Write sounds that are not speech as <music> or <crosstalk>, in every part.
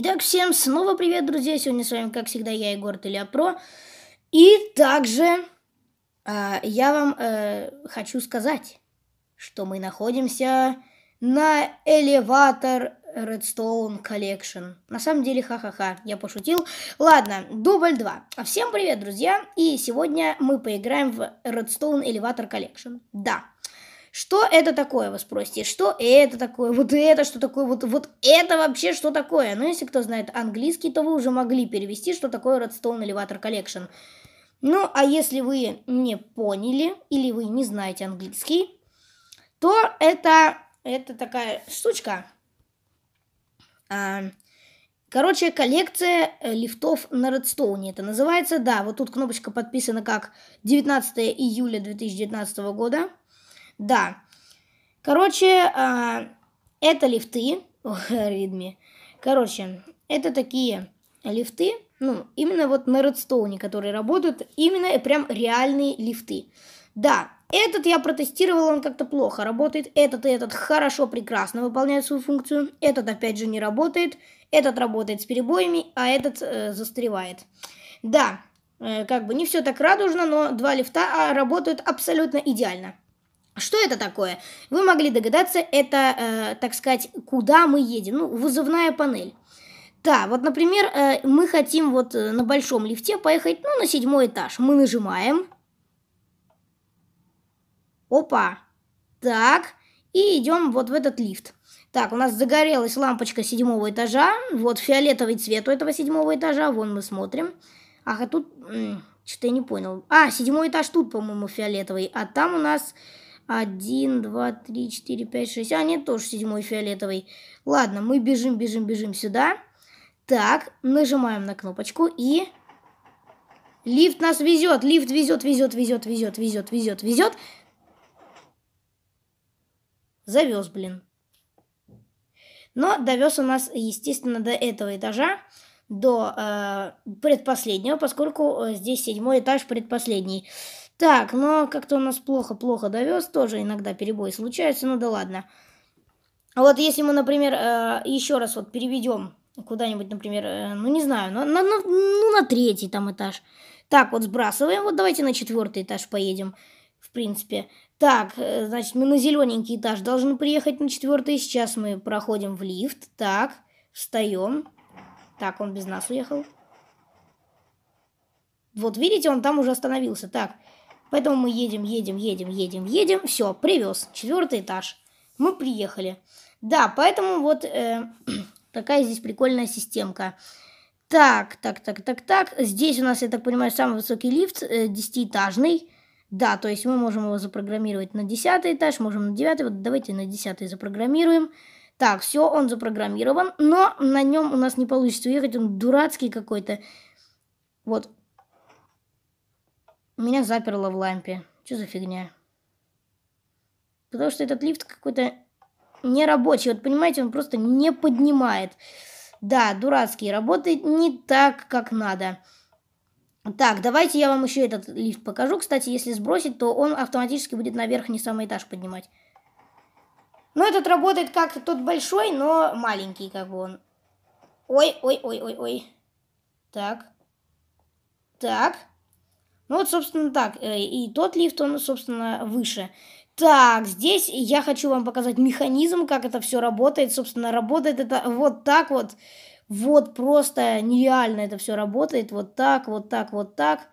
Итак, всем снова привет, друзья! Сегодня с вами, как всегда, я, Егор Телеопро. И также э, я вам э, хочу сказать, что мы находимся на элеватор Redstone Collection. На самом деле, ха-ха-ха, я пошутил. Ладно, дубль 2. Всем привет, друзья! И сегодня мы поиграем в Redstone Elevator Collection. Да, что это такое, вы спросите? Что это такое? Вот это что такое? Вот, вот это вообще что такое? Ну, если кто знает английский, то вы уже могли перевести, что такое Redstone Elevator Collection. Ну, а если вы не поняли или вы не знаете английский, то это, это такая штучка. А, короче, коллекция э, лифтов на Редстоуне это называется. Да, вот тут кнопочка подписана как 19 июля 2019 года. Да. Короче, э, это лифты. <laughs> Ох, ритме. Короче, это такие лифты, ну, именно вот на Редстоуне, которые работают, именно прям реальные лифты. Да, этот я протестировал, он как-то плохо работает, этот и этот хорошо, прекрасно выполняет свою функцию, этот опять же не работает, этот работает с перебоями, а этот э, застревает. Да, э, как бы не все так радужно, но два лифта а, работают абсолютно идеально. Что это такое? Вы могли догадаться, это, э, так сказать, куда мы едем, ну, вызывная панель. Да, вот, например, э, мы хотим вот э, на большом лифте поехать, ну, на седьмой этаж. Мы нажимаем. Опа. Так, и идем вот в этот лифт. Так, у нас загорелась лампочка седьмого этажа. Вот фиолетовый цвет у этого седьмого этажа. Вон мы смотрим. Ах, а тут... Что-то я не понял. А, седьмой этаж тут, по-моему, фиолетовый. А там у нас один, два, три, четыре, пять, шесть. А, нет, тоже седьмой фиолетовый. Ладно, мы бежим, бежим, бежим сюда. Так, нажимаем на кнопочку и... Лифт нас везет, лифт везет, везет, везет, везет, везет, везет, везет. Завез, блин. Но довез у нас, естественно, до этого этажа, до э, предпоследнего, поскольку э, здесь седьмой этаж предпоследний. Так, но ну, а как-то у нас плохо-плохо довез, тоже иногда перебои случаются, ну да ладно. вот если мы, например, э, еще раз вот переведем куда-нибудь, например, э, ну не знаю, на, на, на, ну на третий там этаж. Так, вот сбрасываем, вот давайте на четвертый этаж поедем, в принципе. Так, э, значит, мы на зелененький этаж должны приехать на четвертый, сейчас мы проходим в лифт, так, встаем. Так, он без нас уехал. Вот видите, он там уже остановился. Так, Поэтому мы едем, едем, едем, едем, едем. Все, привез. Четвертый этаж. Мы приехали. Да, поэтому вот э, <clears throat> такая здесь прикольная системка. Так, так, так, так, так. Здесь у нас, я так понимаю, самый высокий лифт, э, десятиэтажный. Да, то есть мы можем его запрограммировать на десятый этаж, можем на девятый. Вот давайте на десятый запрограммируем. Так, все, он запрограммирован, но на нем у нас не получится уехать, он дурацкий какой-то. Вот, меня заперло в лампе. Что за фигня? Потому что этот лифт какой-то нерабочий. Вот понимаете, он просто не поднимает. Да, дурацкий. Работает не так, как надо. Так, давайте я вам еще этот лифт покажу. Кстати, если сбросить, то он автоматически будет на верхний самый этаж поднимать. Но ну, этот работает как тот большой, но маленький как бы он. Ой, ой, ой, ой, ой. Так. Так. Ну вот, собственно, так. Э, и тот лифт, он, собственно, выше. Так, здесь я хочу вам показать механизм, как это все работает. Собственно, работает это вот так вот. Вот просто нереально это все работает. Вот так, вот так, вот так.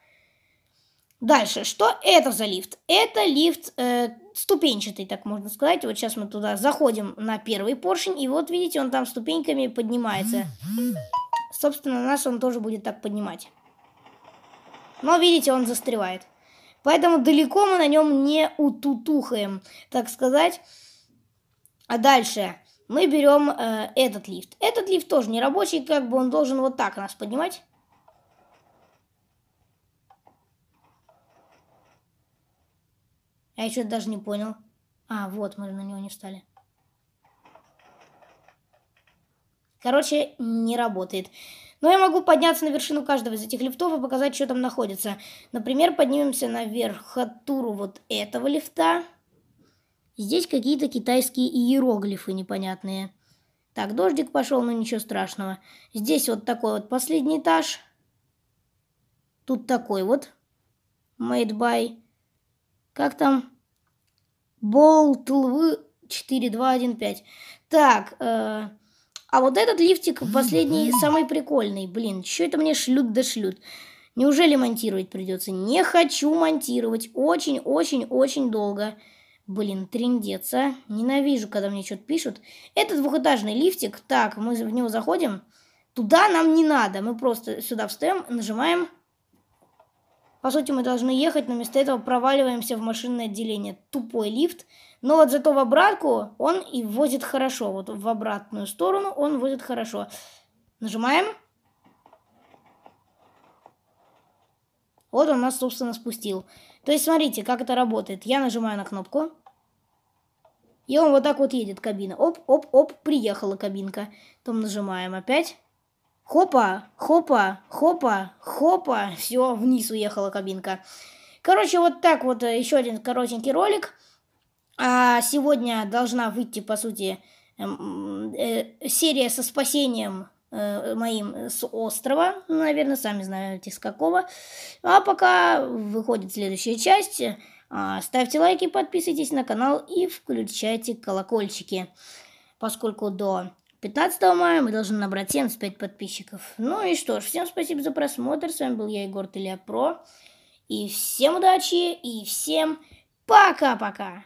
Дальше, что это за лифт? Это лифт э, ступенчатый, так можно сказать. Вот сейчас мы туда заходим на первый поршень, и вот видите, он там ступеньками поднимается. Собственно, нас он тоже будет так поднимать. Но, видите, он застревает. Поэтому далеко мы на нем не утутухаем, так сказать. А дальше мы берем э, этот лифт. Этот лифт тоже не рабочий, как бы он должен вот так нас поднимать. Я что-то даже не понял. А, вот, мы на него не встали. Короче, не работает. Но я могу подняться на вершину каждого из этих лифтов и показать, что там находится. Например, поднимемся на верхотуру вот этого лифта. Здесь какие-то китайские иероглифы непонятные. Так, дождик пошел, но ничего страшного. Здесь вот такой вот последний этаж. Тут такой вот. Made by... Как там? Болтлвы 4215. Так, э... А вот этот лифтик последний, самый прикольный. Блин, что это мне шлют да шлют? Неужели монтировать придется? Не хочу монтировать. Очень-очень-очень долго. Блин, трендец, Ненавижу, когда мне что-то пишут. Это двухэтажный лифтик. Так, мы в него заходим. Туда нам не надо. Мы просто сюда встаем, нажимаем по сути, мы должны ехать, но вместо этого проваливаемся в машинное отделение. Тупой лифт. Но вот зато в обратку он и возит хорошо. Вот в обратную сторону он возит хорошо. Нажимаем. Вот он нас, собственно, спустил. То есть, смотрите, как это работает. Я нажимаю на кнопку. И он вот так вот едет, кабина. Оп, оп, оп, приехала кабинка. Потом нажимаем опять. Хопа, хопа, хопа, хопа. Все, вниз уехала кабинка. Короче, вот так вот э, еще один коротенький ролик. А сегодня должна выйти, по сути, эм, э, серия со спасением э, моим с острова, ну, наверное, сами знаете с какого. А пока выходит следующая часть. А, ставьте лайки, подписывайтесь на канал и включайте колокольчики, поскольку до 15 мая мы должны набрать 75 подписчиков. Ну и что ж, всем спасибо за просмотр. С вами был я, Егор про, И всем удачи, и всем пока-пока!